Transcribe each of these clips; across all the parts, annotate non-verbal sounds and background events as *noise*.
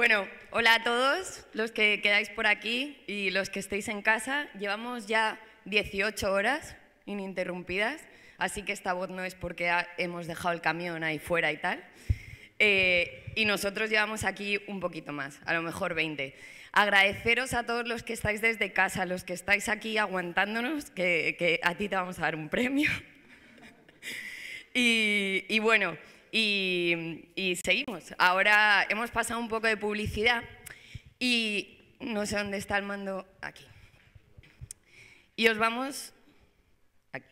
Bueno, hola a todos los que quedáis por aquí y los que estéis en casa. Llevamos ya 18 horas ininterrumpidas, así que esta voz no es porque hemos dejado el camión ahí fuera y tal. Eh, y nosotros llevamos aquí un poquito más, a lo mejor 20. Agradeceros a todos los que estáis desde casa, los que estáis aquí aguantándonos, que, a ti te vamos a dar un premio. *laughs* y bueno, y, seguimos. Ahora hemos pasado un poco de publicidad y no sé dónde está el mando aquí. Y os vamos aquí.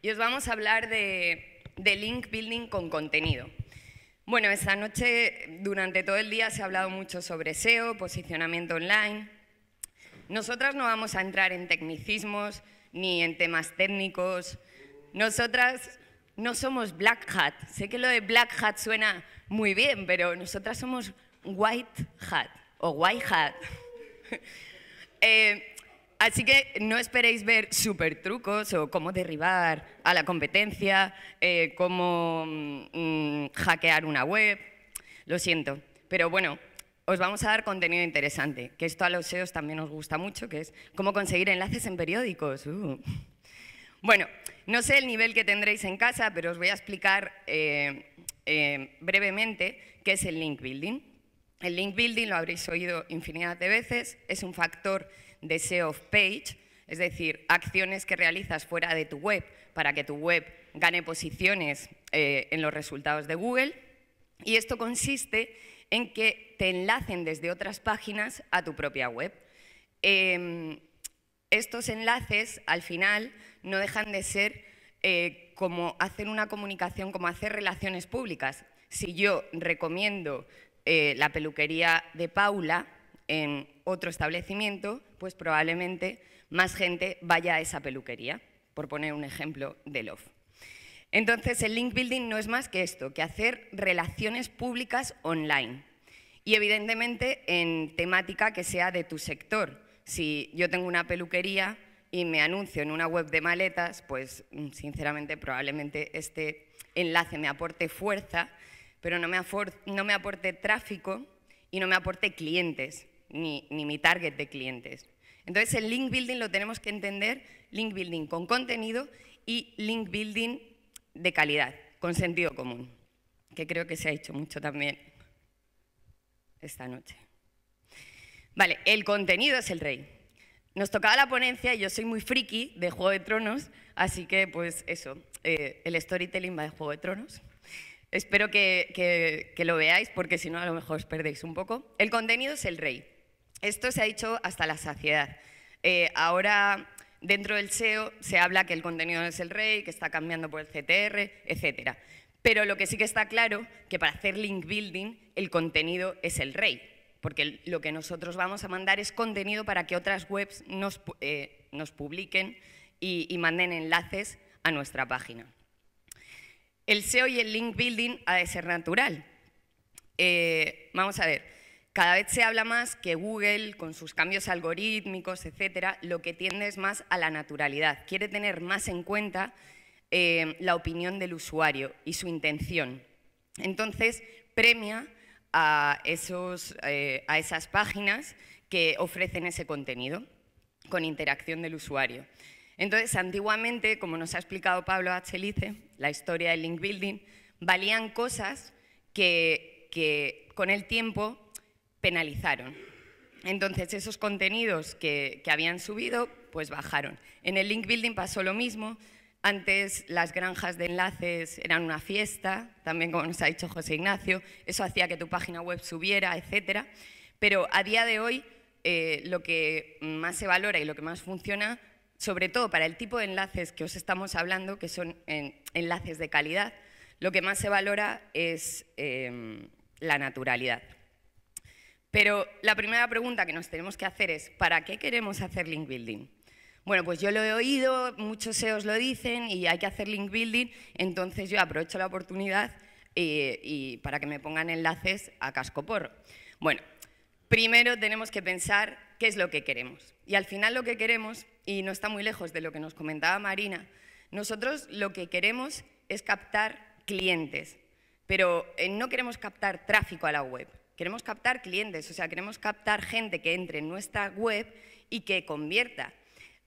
Y os vamos a hablar de, de link building con contenido. Bueno, esta noche, durante todo el día, se ha hablado mucho sobre SEO, posicionamiento online. Nosotras no vamos a entrar en tecnicismos ni en temas técnicos. Nosotras no somos black hat. Sé que lo de black hat suena muy bien, pero nosotras somos white hat o white hat. *laughs* Eh, así que no esperéis ver super trucos o cómo derribar a la competencia, eh, cómo mm, hackear una web. Lo siento, pero bueno, os vamos a dar contenido interesante, que esto a los SEOs también os gusta mucho, que es cómo conseguir enlaces en periódicos. Uh. Bueno, no sé el nivel que tendréis en casa, pero os voy a explicar eh, eh, brevemente qué es el link building. El link building lo habréis oído infinidad de veces, es un factor de SEO of page, es decir, acciones que realizas fuera de tu web para que tu web gane posiciones eh, en los resultados de Google. Y esto consiste en que te enlacen desde otras páginas a tu propia web. Em, estos enlaces, al final, no dejan de ser eh, como hacer una comunicación, como hacer relaciones públicas. Si yo recomiendo eh, la peluquería de Paula en otro establecimiento, pues probablemente más gente vaya a esa peluquería, por poner un ejemplo de Love. Entonces, el link building no es más que esto, que hacer relaciones públicas online. Y evidentemente en temática que sea de tu sector. Si yo tengo una peluquería, y me anuncio en una web de maletas, pues mm, sinceramente probablemente este enlace me aporte fuerza, pero no me, no me aporte tráfico y no me aporte clientes, ni, ni mi target de clientes. Entonces el link building lo tenemos que entender, link building con contenido y link building de calidad, con sentido común, que creo que se ha hecho mucho también esta noche. Vale, el contenido es el rey nos tocaba la ponencia y yo soy muy friki de Juego de Tronos, así que pues eso, eh, el storytelling va de Juego de Tronos. Espero que, lo veáis porque si no a lo mejor os perdéis un poco. El contenido es el rey. Esto se ha dicho hasta la saciedad. Eh, ahora dentro del SEO se habla que el contenido es el rey, que está cambiando por el CTR, etc. Pero lo que sí que está claro, que para hacer link building el contenido es el rey porque lo que nosotros vamos a mandar es contenido para que otras webs nos, eh, publiquen y, manden enlaces a nuestra página. El SEO y el link building ha de ser natural. Eh, vamos a ver, cada vez se habla más que Google, con sus cambios algorítmicos, etcétera, lo que tiende es más a la naturalidad. Quiere tener más en cuenta eh, la opinión del usuario y su intención. Entonces, premia eh, a, esas páginas que ofrecen ese contenido con interacción del usuario. Entonces, antiguamente, como nos ha explicado Pablo Achelice, la historia del link building, valían cosas que, con el tiempo penalizaron. Entonces, esos contenidos que habían subido, pues bajaron. En el link building pasó lo mismo, antes las granjas de enlaces eran una fiesta, también como nos ha dicho José Ignacio, eso hacía que tu página web subiera, etcétera. Pero a día de hoy eh, lo que más se valora y lo que más funciona, sobre todo para el tipo de enlaces que os estamos hablando, que son enlaces de calidad, lo que más se valora es em, la naturalidad. Pero la primera pregunta que nos tenemos que hacer es, ¿para qué queremos hacer link building? Bueno, pues yo lo he oído, muchos SEOs lo dicen y hay que hacer link building, entonces yo aprovecho la oportunidad eh, para que me pongan enlaces a casco porro. Bueno, primero tenemos que pensar qué es lo que queremos. Y al final lo que queremos, y no está muy lejos de lo que nos comentaba Marina, nosotros lo que queremos es captar clientes, pero eh, no queremos captar tráfico a la web, queremos captar clientes, o sea, queremos captar gente que entre en nuestra web y que convierta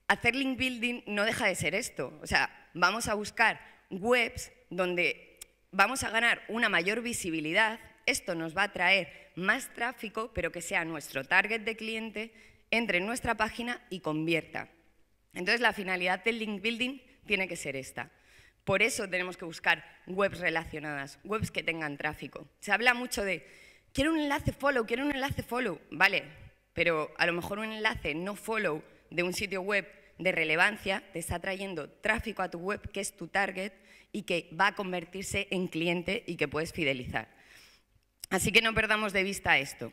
hacer link building no deja de ser esto. O sea, vamos a buscar webs donde vamos a ganar una mayor visibilidad. Esto nos va a traer más tráfico, pero que sea nuestro target de cliente, entre nuestra página y convierta. Entonces, la finalidad del link building tiene que ser esta. Por eso tenemos que buscar webs relacionadas, webs que tengan tráfico. Se habla mucho de, quiero un enlace follow, quiero un enlace follow. Vale, pero a lo mejor un enlace no follow de un sitio web de relevancia, te está trayendo tráfico a tu web, que es tu target y que va a convertirse en cliente y que puedes fidelizar. Así que no perdamos de vista esto.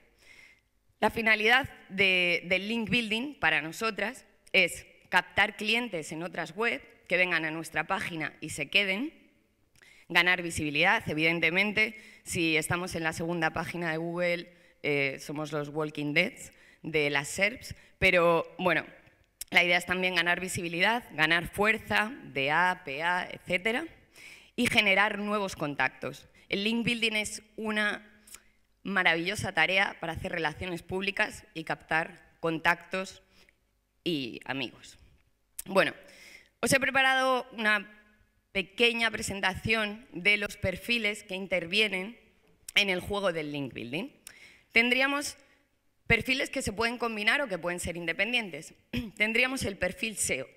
La finalidad del link building para nosotras es captar clientes en otras webs que vengan a nuestra página y se queden, ganar visibilidad, evidentemente, si estamos en la segunda página de Google, eh, somos los Walking dead de las SERPs, pero bueno, la idea es también ganar visibilidad, ganar fuerza, DA, PA, etc. y generar nuevos contactos. El link building es una maravillosa tarea para hacer relaciones públicas y captar contactos y amigos. Bueno, os he preparado una pequeña presentación de los perfiles que intervienen en el juego del link building. Tendríamos Perfiles que se pueden combinar o que pueden ser independientes. *clears throat* Tendríamos el perfil SEO.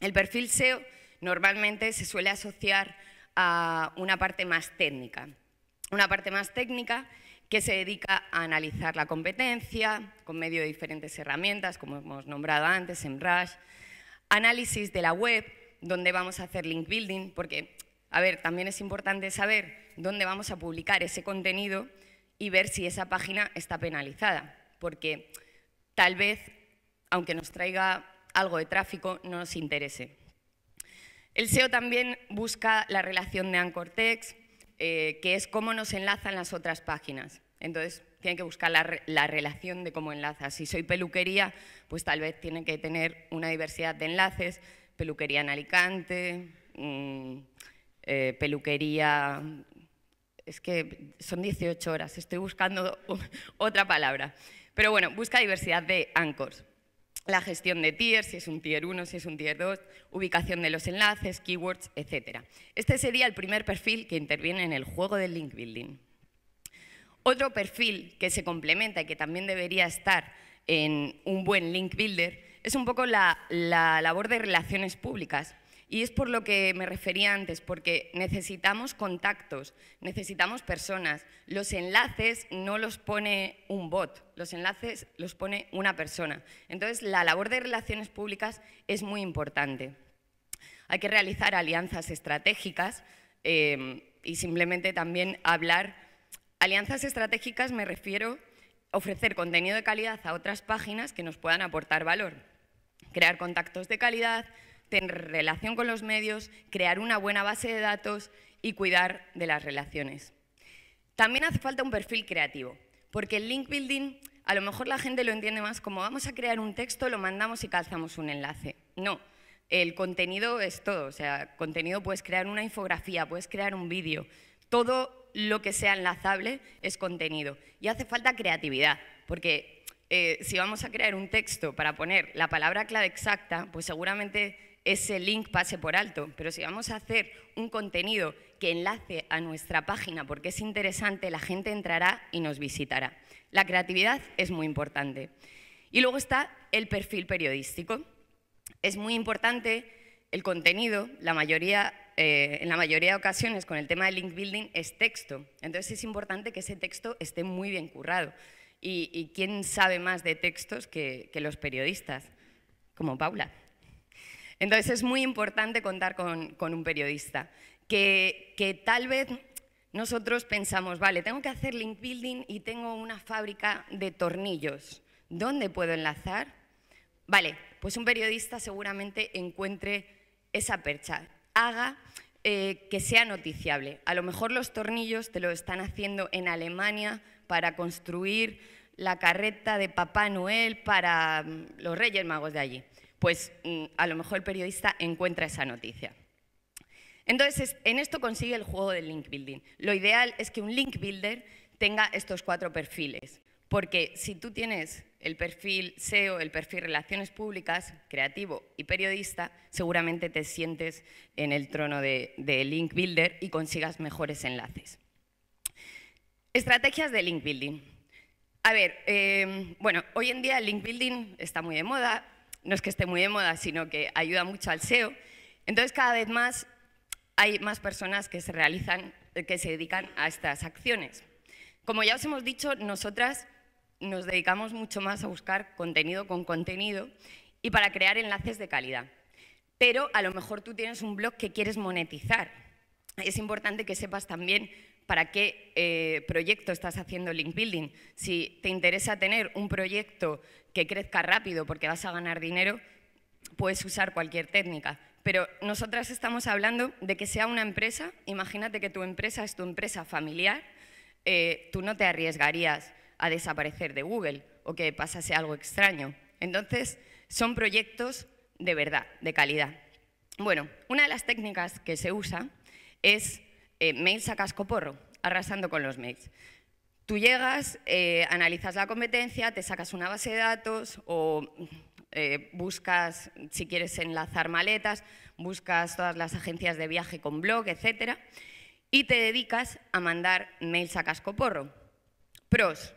El perfil SEO normalmente se suele asociar a una parte más técnica. Una parte más técnica que se dedica a analizar la competencia con medio de diferentes herramientas, como hemos nombrado antes, en Rush. análisis de la web, donde vamos a hacer link building, porque, a ver, también es importante saber dónde vamos a publicar ese contenido y ver si esa página está penalizada porque tal vez, aunque nos traiga algo de tráfico, no nos interese. El SEO también busca la relación de Anchor Text, eh, que es cómo nos enlazan las otras páginas. Entonces, tiene que buscar la, relación de cómo enlaza. Si soy peluquería, pues tal vez tiene que tener una diversidad de enlaces, peluquería en Alicante, mm, eh, peluquería... Es que son 18 horas, estoy buscando *laughs* otra palabra. Pero bueno, busca diversidad de anchors. La gestión de tiers, si es un tier 1, si es un tier 2, ubicación de los enlaces, keywords, etc. Este sería el primer perfil que interviene en el juego del link building. Otro perfil que se complementa y que también debería estar en un buen link builder es un poco la, la labor de relaciones públicas. Y es por lo que me refería antes, porque necesitamos contactos, necesitamos personas. Los enlaces no los pone un bot, los enlaces los pone una persona. Entonces, la labor de relaciones públicas es muy importante. Hay que realizar alianzas estratégicas em, y simplemente también hablar. Alianzas estratégicas me refiero a ofrecer contenido de calidad a otras páginas que nos puedan aportar valor. Crear contactos de calidad, en relación con los medios, crear una buena base de datos y cuidar de las relaciones. También hace falta un perfil creativo, porque el link building a lo mejor la gente lo entiende más como vamos a crear un texto, lo mandamos y calzamos un enlace. No, el contenido es todo, o sea, contenido puedes crear una infografía, puedes crear un vídeo, todo lo que sea enlazable es contenido. Y hace falta creatividad, porque eh, si vamos a crear un texto para poner la palabra clave exacta, pues seguramente ese link pase por alto, pero si vamos a hacer un contenido que enlace a nuestra página porque es interesante, la gente entrará y nos visitará. La creatividad es muy importante. Y luego está el perfil periodístico. Es muy importante el contenido, eh, en la mayoría de ocasiones con el tema de link building, es texto. Entonces es importante que ese texto esté muy bien currado. Y, quién sabe más de textos que los periodistas, como Paula. Entonces es muy importante contar con, un periodista, que, tal vez nosotros pensamos, vale, tengo que hacer link building y tengo una fábrica de tornillos. ¿Dónde puedo enlazar? Vale, pues un periodista seguramente encuentre esa percha, haga eh, que sea noticiable. A lo mejor los tornillos te lo están haciendo en Alemania para construir la carreta de Papá Noel para mm, los Reyes Magos de allí pues mm, a lo mejor el periodista encuentra esa noticia. Entonces, en esto consigue el juego del link building. Lo ideal es que un link builder tenga estos cuatro perfiles, porque si tú tienes el perfil SEO, el perfil Relaciones Públicas, creativo y periodista, seguramente te sientes en el trono de, link builder y consigas mejores enlaces. Estrategias de link building. A ver, eh, bueno, hoy en día el link building está muy de moda, no es que esté muy de moda, sino que ayuda mucho al SEO. Entonces, cada vez más hay más personas que se, realizan, eh, que se dedican a estas acciones. Como ya os hemos dicho, nosotras nos dedicamos mucho más a buscar contenido con contenido y para crear enlaces de calidad. Pero a lo mejor tú tienes un blog que quieres monetizar. Es importante que sepas también para qué eh, proyecto estás haciendo link building. Si te interesa tener un proyecto que crezca rápido porque vas a ganar dinero, puedes usar cualquier técnica. Pero nosotras estamos hablando de que sea una empresa, imagínate que tu empresa es tu empresa familiar, eh, tú no te arriesgarías a desaparecer de Google o que pasase algo extraño. Entonces, son proyectos de verdad, de calidad. Bueno, una de las técnicas que se usa es Mail eh, mails a arrasando con los mails. Tú llegas, eh, analizas la competencia, te sacas una base de datos o eh, buscas, si quieres enlazar maletas, buscas todas las agencias de viaje con blog, etcétera, y te dedicas a mandar mails a cascoporro. Pros,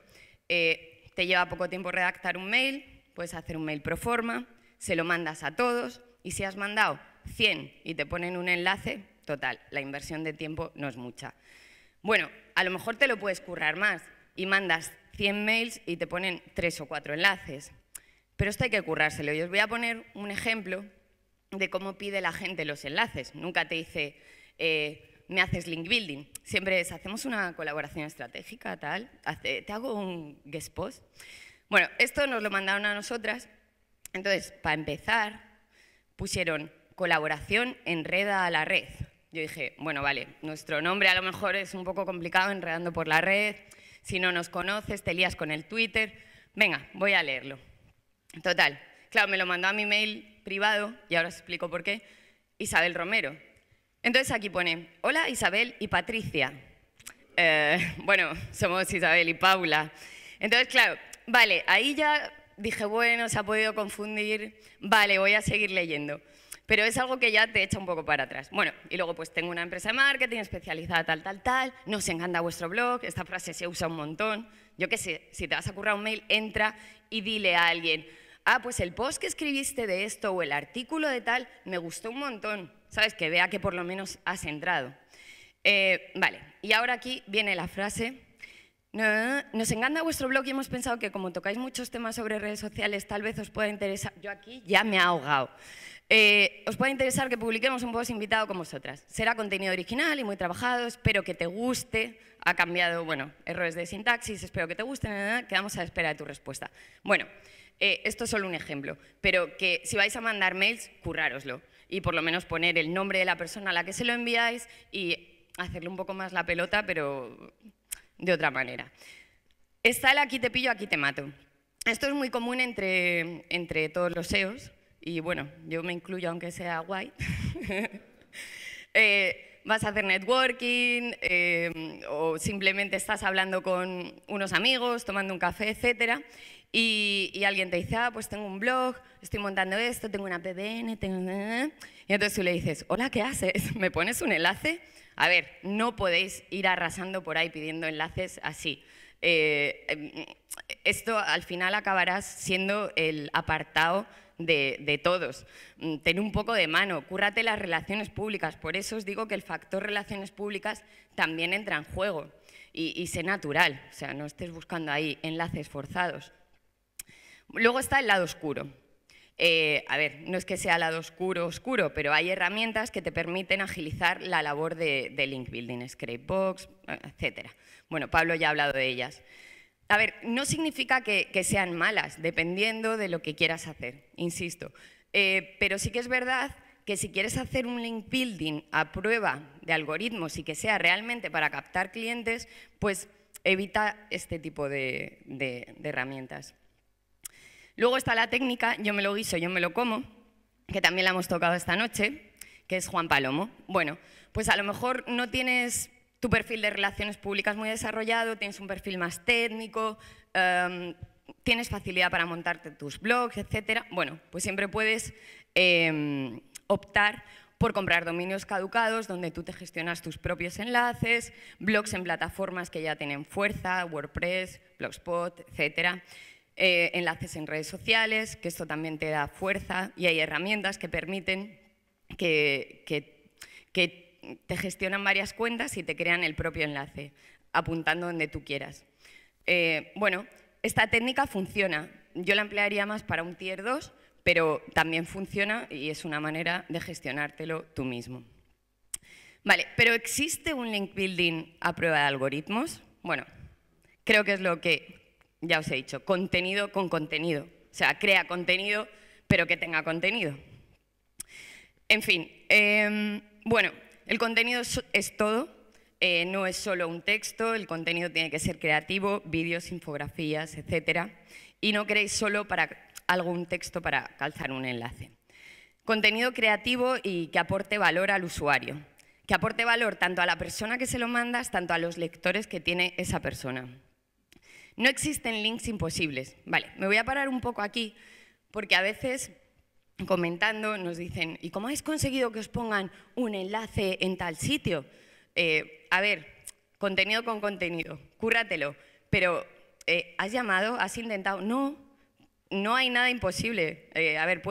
te lleva poco tiempo redactar un mail, puedes hacer un mail pro forma, se lo mandas a todos y si has mandado 100 y te ponen un enlace, total, la inversión de tiempo no es mucha. Bueno, a lo mejor te lo puedes currar más y mandas 100 mails y te ponen tres o cuatro enlaces. Pero esto hay que currárselo. Y os voy a poner un ejemplo de cómo pide la gente los enlaces. Nunca te dice, eh, me haces link building. Siempre es, hacemos una colaboración estratégica, tal, te hago un guest post. Bueno, esto nos lo mandaron a nosotras. Entonces, para empezar, pusieron colaboración en red a la red. Yo dije, bueno, vale, nuestro nombre a lo mejor es un poco complicado, enredando por la red, si no nos conoces, te lías con el Twitter, venga, voy a leerlo. Total, claro, me lo mandó a mi mail privado, y ahora os explico por qué, Isabel Romero. Entonces aquí pone, hola Isabel y Patricia. Eh, *laughs* bueno, somos Isabel y Paula. Entonces, claro, vale, ahí ya dije, bueno, se ha podido confundir, vale, voy a seguir leyendo pero es algo que ya te echa un poco para atrás. Bueno, y luego pues tengo una empresa de marketing especializada tal, tal, tal, nos encanta vuestro blog, esta frase se usa un montón, yo qué sé, si te vas a currar un mail, entra y dile a alguien, ah, pues el post que escribiste de esto o el artículo de tal me gustó un montón, ¿sabes? Que vea que por lo menos has entrado. Eh, vale, y ahora aquí viene la frase Nos encanta vuestro blog y hemos pensado que como tocáis muchos temas sobre redes sociales, tal vez os pueda interesar. Yo aquí ya me he ahogado. Eh, os puede interesar que publiquemos un post invitado con vosotras. Será contenido original y muy trabajado, espero que te guste. Ha cambiado, bueno, errores de sintaxis, espero que te guste, quedamos a la espera de tu respuesta. Bueno, eh, esto es solo un ejemplo, pero que si vais a mandar mails, currároslo. Y por lo menos poner el nombre de la persona a la que se lo enviáis y hacerle un poco más la pelota, pero de otra manera. Está el aquí te pillo, aquí te mato. Esto es muy común entre, entre todos los SEOs, y bueno, yo me incluyo aunque sea guay, *laughs* eh, vas a hacer networking eh, o simplemente estás hablando con unos amigos, tomando un café, etcétera, y, alguien te dice, ah, pues tengo un blog, estoy montando esto, tengo una pdn, tengo... Eh, y entonces tú le dices, hola, ¿qué haces? *laughs* ¿Me pones un enlace? A ver, no podéis ir arrasando por ahí pidiendo enlaces así. Em, esto al final acabarás siendo el apartado de, todos. Mm, ten un poco de mano, cúrrate las relaciones públicas. Por eso os digo que el factor relaciones públicas también entra en juego y, sé natural. O sea, no estés buscando ahí enlaces forzados. Luego está el lado oscuro. Eh, a ver, no es que sea lado oscuro, oscuro, pero hay herramientas que te permiten agilizar la labor de, de link building, Scrapebox, etcétera. Bueno, Pablo ya ha hablado de ellas a ver, no significa que, sean malas, dependiendo de lo que quieras hacer, insisto. Eh, pero sí que es verdad que si quieres hacer un link building a prueba de algoritmos y que sea realmente para captar clientes, pues evita este tipo de, de herramientas. Luego está la técnica, yo me lo guiso, yo me lo como, que también la hemos tocado esta noche, que es Juan Palomo. Bueno, pues a lo mejor no tienes tu perfil de relaciones públicas muy desarrollado, tienes un perfil más técnico, em, tienes facilidad para montarte tus blogs, etcétera. Bueno, pues siempre puedes em, optar por comprar dominios caducados donde tú te gestionas tus propios enlaces, blogs en plataformas que ya tienen fuerza, WordPress, Blogspot, etcétera, eh, enlaces en redes sociales, que esto también te da fuerza y hay herramientas que permiten que, que, que te gestionan varias cuentas y te crean el propio enlace, apuntando donde tú quieras. Eh, bueno, esta técnica funciona. Yo la emplearía más para un tier 2, pero también funciona y es una manera de gestionártelo tú mismo. Vale, pero ¿existe un link building a prueba de algoritmos? Bueno, creo que es lo que ya os he dicho, contenido con contenido. O sea, crea contenido, pero que tenga contenido. En fin, em, bueno, el contenido es todo, eh, no es solo un texto, el contenido tiene que ser creativo, vídeos, infografías, etc. Y no queréis solo para algún texto para calzar un enlace. Contenido creativo y que aporte valor al usuario, que aporte valor tanto a la persona que se lo mandas, tanto a los lectores que tiene esa persona. No existen links imposibles. Vale, me voy a parar un poco aquí porque a veces comentando, nos dicen, ¿y cómo habéis conseguido que os pongan un enlace en tal sitio? Eh, a ver, contenido con contenido, cúrratelo, pero eh, ¿has llamado? ¿Has intentado? No, no hay nada imposible. Eh, a ver,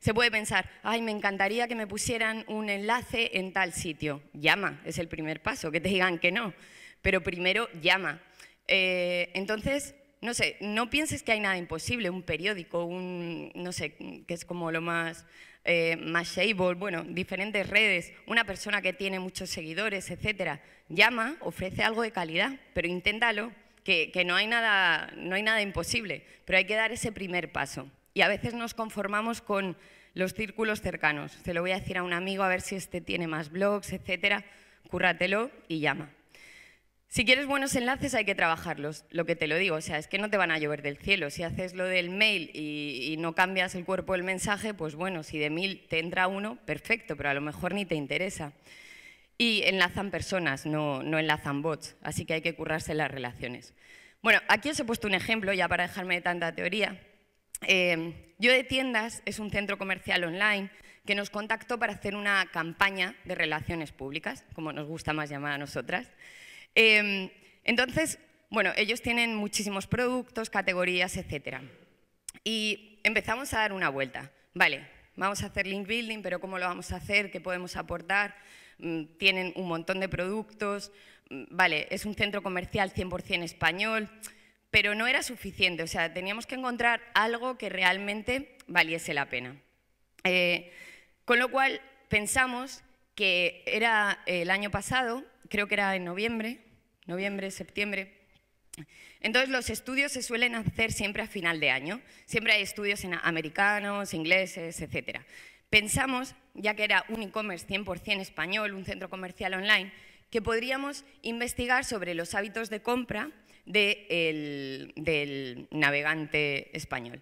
se puede pensar, ay, me encantaría que me pusieran un enlace en tal sitio. Llama, es el primer paso, que te digan que no, pero primero llama. entonces, no sé, no pienses que hay nada imposible, un periódico, un, no sé, que es como lo más, eh, más bueno, diferentes redes, una persona que tiene muchos seguidores, etcétera. Llama, ofrece algo de calidad, pero inténtalo, que, que no, hay nada, no hay nada imposible, pero hay que dar ese primer paso. Y a veces nos conformamos con los círculos cercanos. Se lo voy a decir a un amigo a ver si este tiene más blogs, etcétera. Cúrratelo y llama. Si quieres buenos enlaces hay que trabajarlos, lo que te lo digo, o sea, es que no te van a llover del cielo. Si haces lo del mail y, no cambias el cuerpo del mensaje, pues bueno, si de mil te entra uno, perfecto, pero a lo mejor ni te interesa. Y enlazan personas, no, enlazan bots, así que hay que currarse las relaciones. Bueno, aquí os he puesto un ejemplo, ya para dejarme de tanta teoría. Em, yo de tiendas es un centro comercial online que nos contactó para hacer una campaña de relaciones públicas, como nos gusta más llamar a nosotras. Em, entonces, bueno, ellos tienen muchísimos productos, categorías, etc. Y empezamos a dar una vuelta. Vale, vamos a hacer link building, pero ¿cómo lo vamos a hacer? ¿Qué podemos aportar? Mm, tienen un montón de productos. Mm, vale, es un centro comercial 100% español, pero no era suficiente. O sea, teníamos que encontrar algo que realmente valiese la pena. Eh, con lo cual, pensamos que era el año pasado, creo que era en noviembre, noviembre, septiembre. Entonces los estudios se suelen hacer siempre a final de año, siempre hay estudios en americanos, ingleses, etc. Pensamos, ya que era un e-commerce 100% español, un centro comercial online, que podríamos investigar sobre los hábitos de compra del navegante español.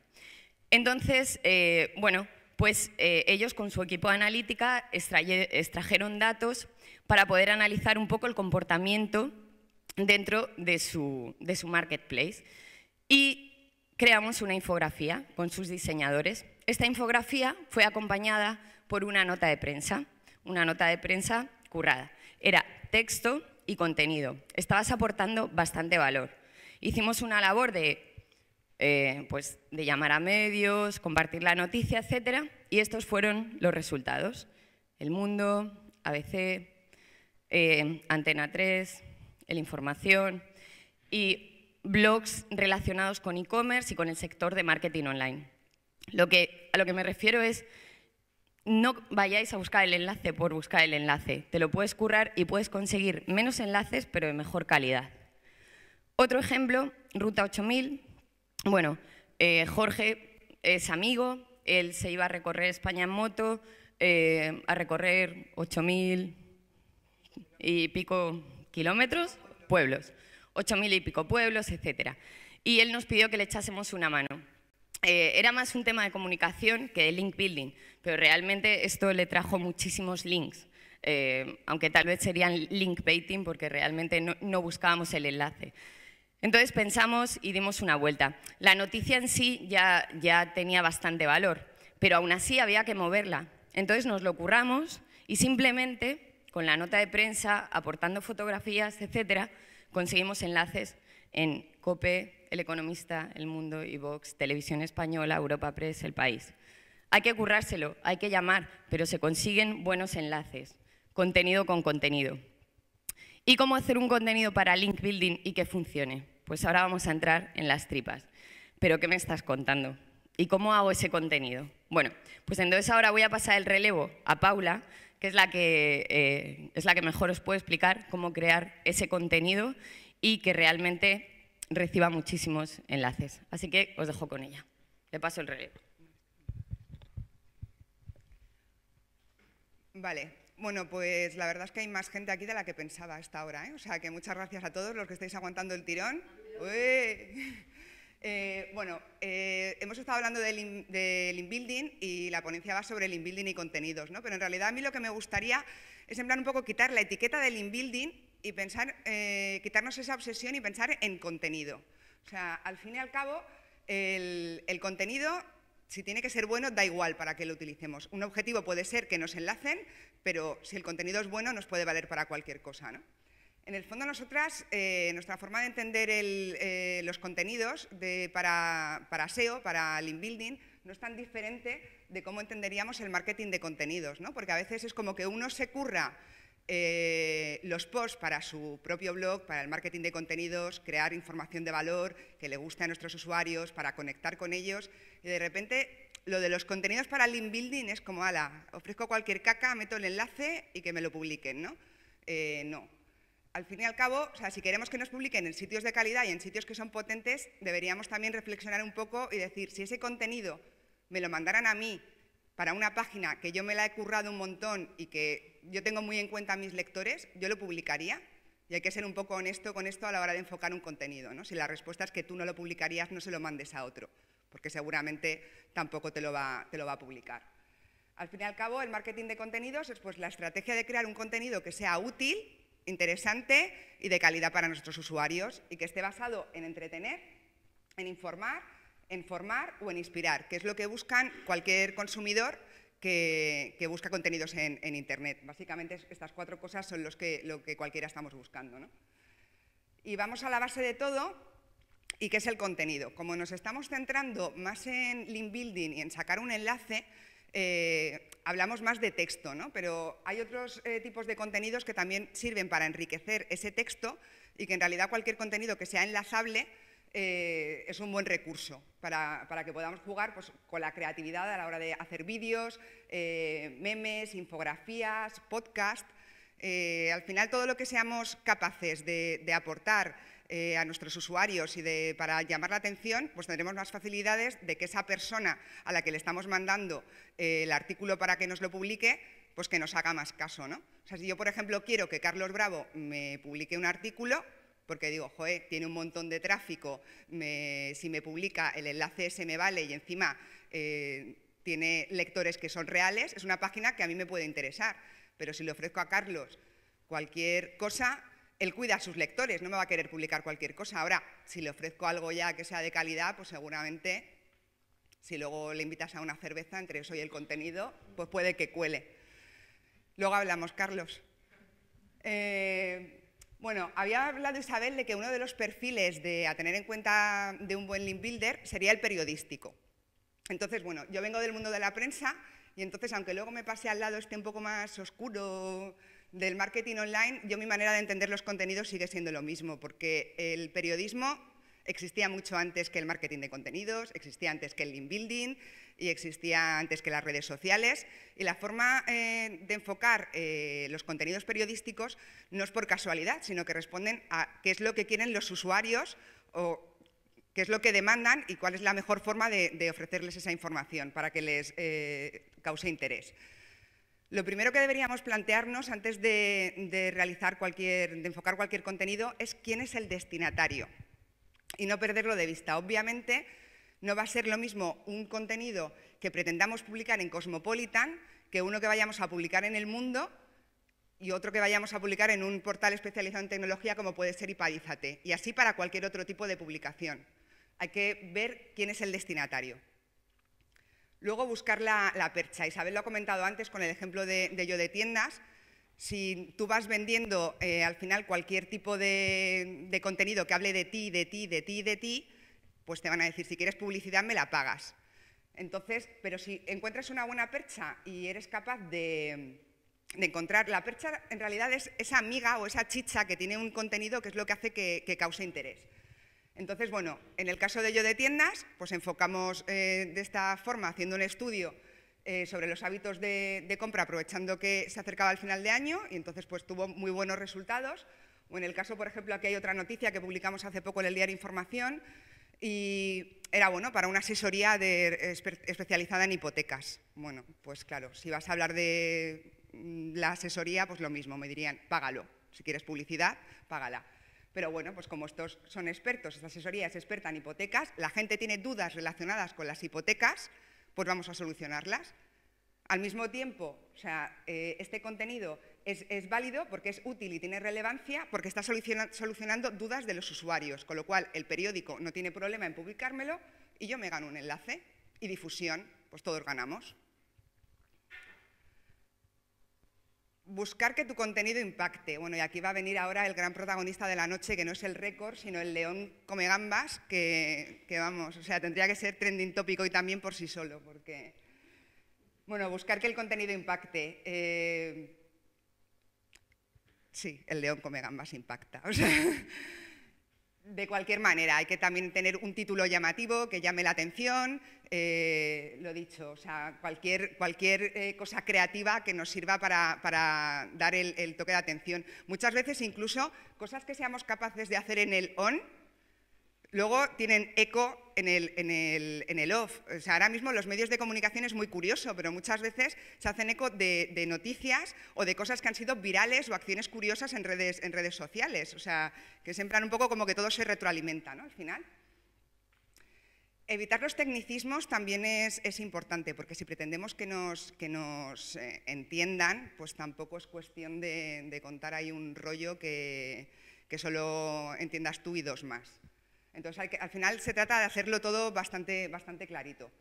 Entonces, eh, bueno, pues eh, ellos con su equipo de analítica extrajeron datos para poder analizar un poco el comportamiento dentro de su, marketplace. Y creamos una infografía con sus diseñadores. Esta infografía fue acompañada por una nota de prensa, una nota de prensa currada. Era texto y contenido. Estabas aportando bastante valor. Hicimos una labor de, eh, pues, de llamar a medios, compartir la noticia, etcétera, y estos fueron los resultados. El Mundo, ABC, eh, Antena 3, la Información y blogs relacionados con e-commerce y con el sector de marketing online. Lo que, a lo que me refiero es, no vayáis a buscar el enlace por buscar el enlace. Te lo puedes currar y puedes conseguir menos enlaces, pero de mejor calidad. Otro ejemplo, Ruta 8000. Bueno, eh, Jorge es amigo, él se iba a recorrer España en moto, eh, a recorrer 8000 y pico kilómetros, pueblos, ocho mil y pico pueblos, etcétera. Y él nos pidió que le echásemos una mano. Eh, era más un tema de comunicación que de link building, pero realmente esto le trajo muchísimos links, eh, aunque tal vez serían link baiting porque realmente no, buscábamos el enlace. Entonces pensamos y dimos una vuelta. La noticia en sí ya, ya tenía bastante valor, pero aún así había que moverla. Entonces nos lo curramos y simplemente con la nota de prensa, aportando fotografías, etcétera, conseguimos enlaces en COPE, El Economista, El Mundo, y Televisión Española, Europa Press, El País. Hay que currárselo, hay que llamar, pero se consiguen buenos enlaces, contenido con contenido. ¿Y cómo hacer un contenido para link building y que funcione? Pues ahora vamos a entrar en las tripas. ¿Pero qué me estás contando? ¿Y cómo hago ese contenido? Bueno, pues entonces ahora voy a pasar el relevo a Paula, que es la que, eh, es la que mejor os puede explicar cómo crear ese contenido y que realmente reciba muchísimos enlaces. Así que os dejo con ella. Le paso el relevo. Vale, bueno, pues la verdad es que hay más gente aquí de la que pensaba hasta ahora. ¿eh? O sea que muchas gracias a todos los que estáis aguantando el tirón. Eh, bueno, eh, hemos estado hablando del, in, inbuilding y la ponencia va sobre el inbuilding y contenidos, ¿no? Pero en realidad a mí lo que me gustaría es en plan un poco quitar la etiqueta del inbuilding y pensar, eh, quitarnos esa obsesión y pensar en contenido. O sea, al fin y al cabo, el, el contenido, si tiene que ser bueno, da igual para que lo utilicemos. Un objetivo puede ser que nos enlacen, pero si el contenido es bueno, nos puede valer para cualquier cosa, ¿no? En el fondo, nosotras, eh, nuestra forma de entender eh, los contenidos para, para, SEO, para Lean Building, no es tan diferente de cómo entenderíamos el marketing de contenidos, ¿no? Porque a veces es como que uno se curra eh, los posts para su propio blog, para el marketing de contenidos, crear información de valor que le guste a nuestros usuarios, para conectar con ellos. Y de repente, lo de los contenidos para Lean Building es como, ala, ofrezco cualquier caca, meto el enlace y que me lo publiquen, ¿no? no, al fin y al cabo, o sea, si queremos que nos publiquen en sitios de calidad y en sitios que son potentes, deberíamos también reflexionar un poco y decir, si ese contenido me lo mandaran a mí para una página que yo me la he currado un montón y que yo tengo muy en cuenta a mis lectores, yo lo publicaría. Y hay que ser un poco honesto con esto a la hora de enfocar un contenido. ¿no? Si la respuesta es que tú no lo publicarías, no se lo mandes a otro, porque seguramente tampoco te lo va, a publicar. Al fin y al cabo, el marketing de contenidos es pues, la estrategia de crear un contenido que sea útil interesante y de calidad para nuestros usuarios y que esté basado en entretener, en informar, en formar o en inspirar, que es lo que buscan cualquier consumidor que, busca contenidos en, Internet. Básicamente estas cuatro cosas son los que, lo que cualquiera estamos buscando. ¿no? Y vamos a la base de todo, y que es el contenido. Como nos estamos centrando más en link building y en sacar un enlace, eh, hablamos más de texto, ¿no? pero hay otros eh, tipos de contenidos que también sirven para enriquecer ese texto y que en realidad cualquier contenido que sea enlazable eh, es un buen recurso para, que podamos jugar pues, con la creatividad a la hora de hacer vídeos, memes, infografías, podcast. al final todo lo que seamos capaces de aportar eh, a nuestros usuarios y para llamar la atención, pues tendremos más facilidades de que esa persona a la que le estamos mandando eh, el artículo para que nos lo publique, pues que nos haga más caso, ¿no? sea, si yo, por ejemplo, quiero que Carlos Bravo me publique un artículo, porque digo, joe, tiene un montón de tráfico, si me publica el enlace se me vale y encima eh, tiene lectores que son reales, es una página que a mí me puede interesar. Pero si le ofrezco a Carlos cualquier cosa, él cuida a sus lectores, no me va a querer publicar cualquier cosa. Ahora, si le ofrezco algo ya que sea de calidad, pues seguramente, si luego le invitas a una cerveza entre eso y el contenido, pues puede que cuele. Luego hablamos, Carlos. Eh, bueno, había hablado Isabel de que uno de los perfiles de, a tener en cuenta de un buen link builder sería el periodístico. Entonces, bueno, yo vengo del mundo de la prensa y entonces, aunque luego me pase al lado este un poco más oscuro, del marketing online, yo mi manera de entender los contenidos sigue siendo lo mismo, porque el periodismo existía mucho antes que el marketing de contenidos, existía antes que el link building y existía antes que las redes sociales. Y la forma eh, de enfocar eh, los contenidos periodísticos no es por casualidad, sino que responden a qué es lo que quieren los usuarios o qué es lo que demandan y cuál es la mejor forma de, ofrecerles esa información para que les eh, cause interés. Lo primero que deberíamos plantearnos antes de, realizar cualquier, de enfocar cualquier contenido es quién es el destinatario y no perderlo de vista. Obviamente, no va a ser lo mismo un contenido que pretendamos publicar en Cosmopolitan que uno que vayamos a publicar en El Mundo y otro que vayamos a publicar en un portal especializado en tecnología como puede ser iPadizate y así para cualquier otro tipo de publicación. Hay que ver quién es el destinatario. Luego buscar la, percha. Isabel lo ha comentado antes con el ejemplo de, yo de tiendas. Si tú vas vendiendo eh, al final cualquier tipo de, contenido que hable de ti, de ti, de ti, de ti, pues te van a decir, si quieres publicidad me la pagas. Entonces, pero si encuentras una buena percha y eres capaz de, encontrar, la percha en realidad es esa amiga o esa chicha que tiene un contenido que es lo que hace que cause interés. Entonces, bueno, en el caso de yo de tiendas, pues enfocamos eh, de esta forma, haciendo un estudio eh, sobre los hábitos de, compra, aprovechando que se acercaba el final de año y entonces pues tuvo muy buenos resultados. O en el caso, por ejemplo, aquí hay otra noticia que publicamos hace poco en el diario Información y era bueno para una asesoría eh, especializada en hipotecas. Bueno, pues claro, si vas a hablar de mm, la asesoría, pues lo mismo, me dirían, págalo. Si quieres publicidad, págala. Pero bueno, pues como estos son expertos, esta asesoría es experta en hipotecas, la gente tiene dudas relacionadas con las hipotecas, pues vamos a solucionarlas. Al mismo tiempo, o sea, eh, este contenido es, válido porque es útil y tiene relevancia porque está solucionando dudas de los usuarios, con lo cual el periódico no tiene problema en publicármelo y yo me gano un enlace y difusión, pues todos ganamos. buscar que tu contenido impacte. Bueno, y aquí va a venir ahora el gran protagonista de la noche, que no es el récord, sino el león come gambas, que, vamos, o sea, tendría que ser trending tópico y también por sí solo, porque, bueno, buscar que el contenido impacte. Eh, sí, el león come gambas impacta. sea, de cualquier manera, hay que también tener un título llamativo que llame la atención, lo eh, lo dicho, o sea, cualquier, cualquier eh, cosa creativa que nos sirva para, dar el, el toque de atención. Muchas veces incluso cosas que seamos capaces de hacer en el on, Luego tienen eco en el, off. ahora mismo los medios de comunicación es muy curioso, pero muchas veces se hacen eco de, noticias o de cosas que han sido virales o acciones curiosas en redes, en redes sociales. O sea, que se en un poco como que todo se retroalimenta, ¿no? Al final. Evitar los tecnicismos también es, importante, porque si pretendemos que nos, eh, entiendan, pues tampoco es cuestión de, contar ahí un rollo que solo entiendas tú y dos más. Entonces, al final se trata de hacerlo todo bastante, bastante clarito.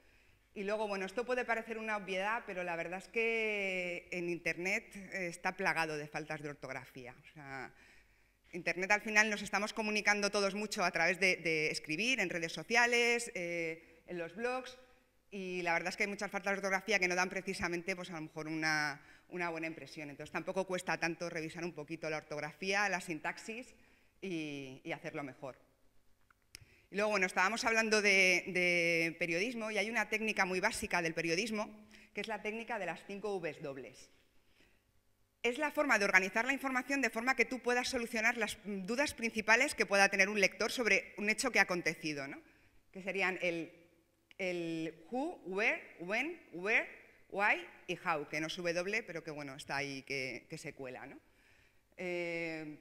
Y luego, bueno, esto puede parecer una obviedad, pero la verdad es que en Internet está plagado de faltas de ortografía. Internet al final nos estamos comunicando todos mucho a través de, escribir en redes sociales, eh, en los blogs, y la verdad es que hay muchas faltas de ortografía que no dan precisamente, pues a lo mejor, una, buena impresión. Entonces tampoco cuesta tanto revisar un poquito la ortografía, la sintaxis y hacerlo mejor. Y luego, bueno, estábamos hablando de, periodismo y hay una técnica muy básica del periodismo, que es la técnica de las cinco Vs dobles. Es la forma de organizar la información de forma que tú puedas solucionar las dudas principales que pueda tener un lector sobre un hecho que ha acontecido, ¿no? que serían el, who, where, when, where, why y how, que no sube doble, pero que bueno, está ahí, que, que se cuela. ¿no? Eh,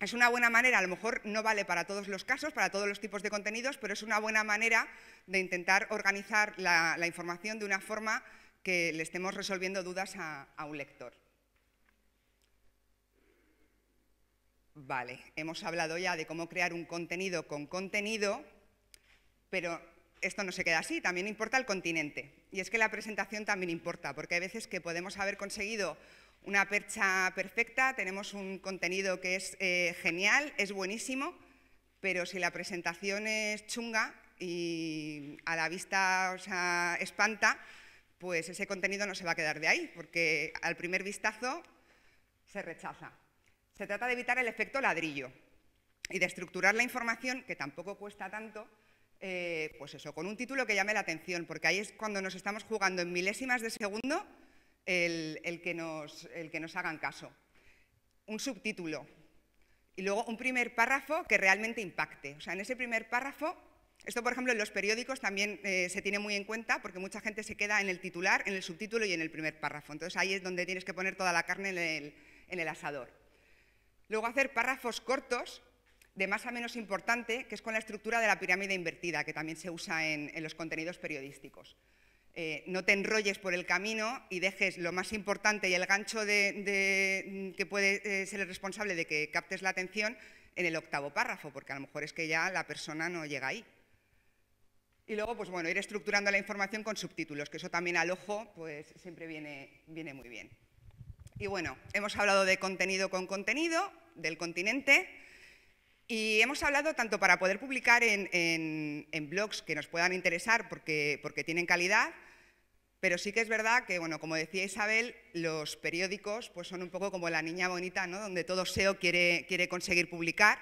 es una buena manera, a lo mejor no vale para todos los casos, para todos los tipos de contenidos, pero es una buena manera de intentar organizar la, información de una forma que le estemos resolviendo dudas a un lector. Vale, hemos hablado ya de cómo crear un contenido con contenido, pero esto no se queda así, también importa el continente. Y es que la presentación también importa, porque hay veces que podemos haber conseguido una percha perfecta, tenemos un contenido que es eh, genial, es buenísimo, pero si la presentación es chunga y a la vista espanta, pues ese contenido no se va a quedar de ahí, porque al primer vistazo se rechaza. Se trata de evitar el efecto ladrillo y de estructurar la información, que tampoco cuesta tanto, eh, pues eso, con un título que llame la atención, porque ahí es cuando nos estamos jugando en milésimas de segundo el, que nos, hagan caso. Un subtítulo y luego un primer párrafo que realmente impacte. O sea, en ese primer párrafo, esto por ejemplo en los periódicos también eh, se tiene muy en cuenta porque mucha gente se queda en el titular, en el subtítulo y en el primer párrafo. Entonces ahí es donde tienes que poner toda la carne en el, asador. Luego hacer párrafos cortos de más a menos importante, que es con la estructura de la pirámide invertida, que también se usa en los contenidos periodísticos. Eh, no te enrolles por el camino y dejes lo más importante y el gancho de, que puede eh, ser el responsable de que captes la atención en el octavo párrafo, porque a lo mejor es que ya la persona no llega ahí. Y luego, pues bueno, ir estructurando la información con subtítulos, que eso también al ojo pues siempre viene, muy bien. Y bueno, hemos hablado de contenido con contenido, del continente, y hemos hablado tanto para poder publicar en, blogs que nos puedan interesar porque tienen calidad, pero sí que es verdad que, bueno, como decía Isabel, los periódicos pues son un poco como la niña bonita, ¿no? Donde todo SEO quiere, quiere conseguir publicar,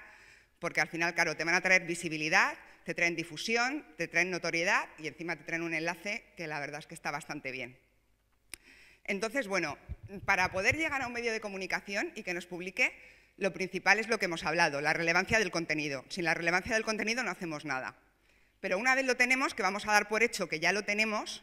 porque al final, claro, te van a traer visibilidad, te traen difusión, te traen notoriedad y encima te traen un enlace que la verdad es que está bastante bien. Entonces, bueno, para poder llegar a un medio de comunicación y que nos publique, lo principal es lo que hemos hablado, la relevancia del contenido. Sin la relevancia del contenido no hacemos nada. Pero una vez lo tenemos, que vamos a dar por hecho que ya lo tenemos,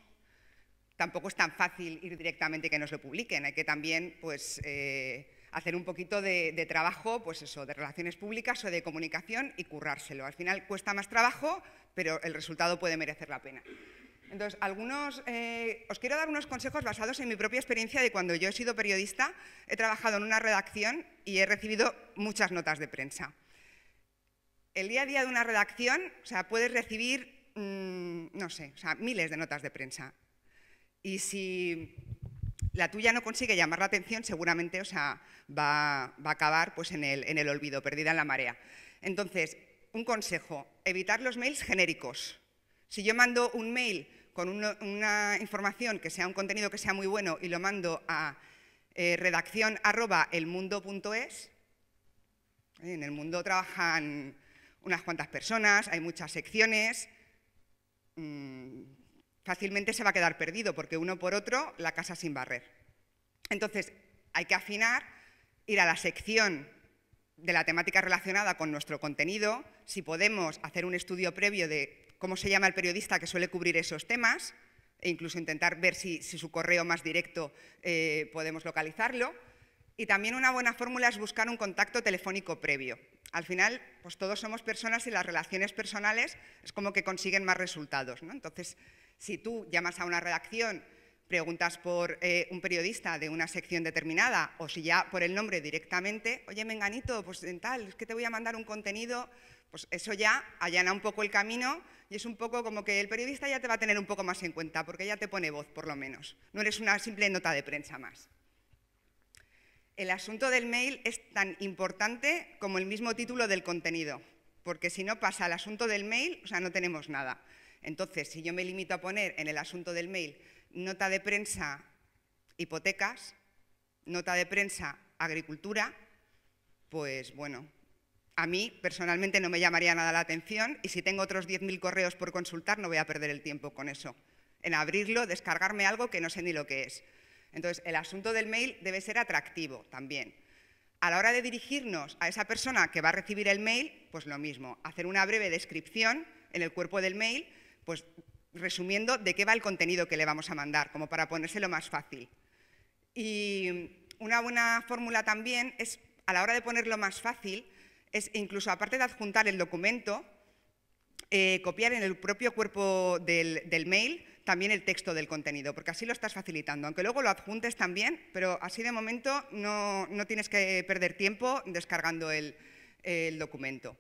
tampoco es tan fácil ir directamente que nos lo publiquen. Hay que también pues, eh, hacer un poquito de, trabajo pues eso, de relaciones públicas o de comunicación y currárselo. Al final cuesta más trabajo, pero el resultado puede merecer la pena. Entonces, algunos, eh, os quiero dar unos consejos basados en mi propia experiencia de cuando yo he sido periodista, he trabajado en una redacción y he recibido muchas notas de prensa. El día a día de una redacción, o sea, puedes recibir, mm, no sé, miles de notas de prensa. Y si la tuya no consigue llamar la atención, seguramente o sea, va, a acabar pues, en, el, olvido, perdida en la marea. Entonces, un consejo, evitar los mails genéricos. Si yo mando un mail con una, información que sea un contenido que sea muy bueno y lo mando a eh, redacción@elmundo.es, eh, en el mundo trabajan unas cuantas personas, hay muchas secciones, mm, fácilmente se va a quedar perdido, porque uno por otro la casa sin barrer. Entonces, hay que afinar, ir a la sección de la temática relacionada con nuestro contenido, si podemos hacer un estudio previo de cómo se llama el periodista que suele cubrir esos temas, e incluso intentar ver si, su correo más directo eh, podemos localizarlo. Y también una buena fórmula es buscar un contacto telefónico previo al final, pues todos somos personas y las relaciones personales es como que consiguen más resultados. ¿no? Entonces, si tú llamas a una redacción, preguntas por eh, un periodista de una sección determinada o si ya por el nombre directamente, oye, menganito, pues en tal, es que te voy a mandar un contenido, pues eso ya allana un poco el camino y es un poco como que el periodista ya te va a tener un poco más en cuenta porque ya te pone voz, por lo menos. No eres una simple nota de prensa más. El asunto del mail es tan importante como el mismo título del contenido, porque si no pasa el asunto del mail, o sea, no tenemos nada. Entonces, si yo me limito a poner en el asunto del mail nota de prensa hipotecas, nota de prensa agricultura, pues bueno, a mí personalmente no me llamaría nada la atención y si tengo otros 10.000 correos por consultar no voy a perder el tiempo con eso, en abrirlo, descargarme algo que no sé ni lo que es. Entonces, el asunto del mail debe ser atractivo también. A la hora de dirigirnos a esa persona que va a recibir el mail, pues lo mismo, hacer una breve descripción en el cuerpo del mail, pues resumiendo de qué va el contenido que le vamos a mandar, como para ponérselo más fácil. Y una buena fórmula también es, a la hora de ponerlo más fácil, es incluso aparte de adjuntar el documento, eh, copiar en el propio cuerpo del mail también el texto del contenido, porque así lo estás facilitando, aunque luego lo adjuntes también, pero así de momento no, tienes que perder tiempo descargando el, documento.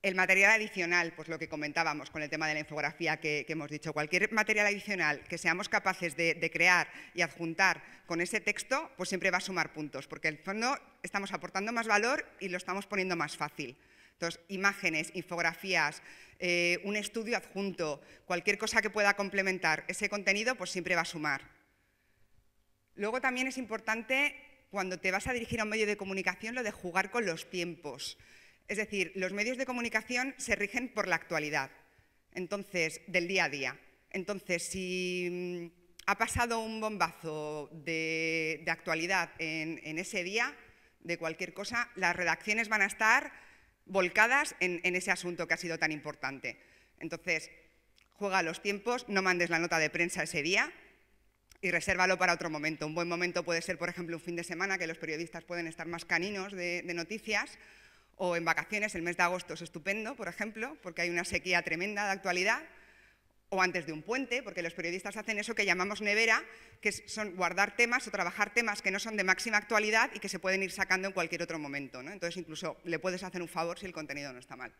El material adicional, pues lo que comentábamos con el tema de la infografía que, hemos dicho, cualquier material adicional que seamos capaces de, crear y adjuntar con ese texto, pues siempre va a sumar puntos, porque en el fondo estamos aportando más valor y lo estamos poniendo más fácil. Entonces, imágenes, infografías, eh, un estudio adjunto, cualquier cosa que pueda complementar ese contenido, pues siempre va a sumar. Luego también es importante, cuando te vas a dirigir a un medio de comunicación, lo de jugar con los tiempos. Es decir, los medios de comunicación se rigen por la actualidad, entonces, del día a día. Entonces, si mm, ha pasado un bombazo de, actualidad en ese día, de cualquier cosa, las redacciones van a estar volcadas en, ese asunto que ha sido tan importante. Entonces, juega a los tiempos, no mandes la nota de prensa ese día y resérvalo para otro momento. Un buen momento puede ser, por ejemplo, un fin de semana, que los periodistas pueden estar más caninos de, de noticias, o en vacaciones, el mes de agosto es estupendo, por ejemplo, porque hay una sequía tremenda de actualidad, o antes de un puente, porque los periodistas hacen eso que llamamos nevera, que son guardar temas o trabajar temas que no son de máxima actualidad y que se pueden ir sacando en cualquier otro momento. Entonces, incluso le puedes hacer un favor si el contenido no está mal.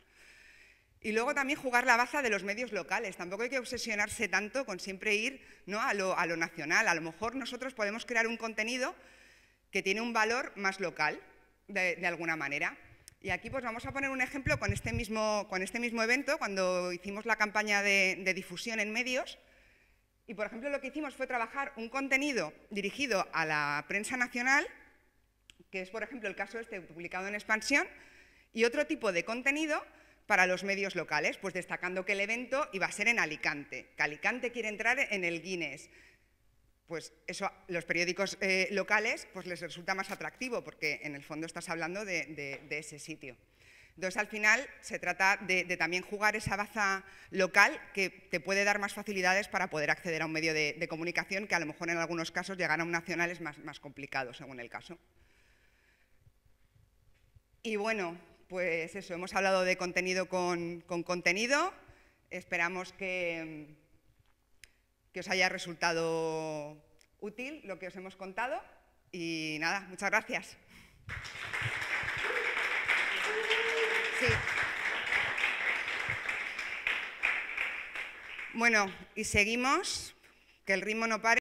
Y luego también jugar la baza de los medios locales. Tampoco hay que obsesionarse tanto con siempre ir a, lo, nacional. A lo mejor nosotros podemos crear un contenido que tiene un valor más local, de alguna manera. Y aquí pues vamos a poner un ejemplo con este mismo, con este mismo evento, cuando hicimos la campaña de, difusión en medios. Y por ejemplo lo que hicimos fue trabajar un contenido dirigido a la prensa nacional, que es por ejemplo el caso este publicado en Expansión, y otro tipo de contenido para los medios locales, pues destacando que el evento iba a ser en Alicante, que Alicante quiere entrar en el Guinness, pues eso, los periódicos eh, locales pues les resulta más atractivo porque en el fondo estás hablando de, ese sitio. Entonces, al final se trata de, también jugar esa baza local que te puede dar más facilidades para poder acceder a un medio de, comunicación que a lo mejor en algunos casos llegar a un nacional es más, complicado, según el caso. Y bueno, pues eso, hemos hablado de contenido con contenido. Esperamos que que os haya resultado útil lo que os hemos contado y nada, muchas gracias. Bueno, y seguimos, que el ritmo no pare.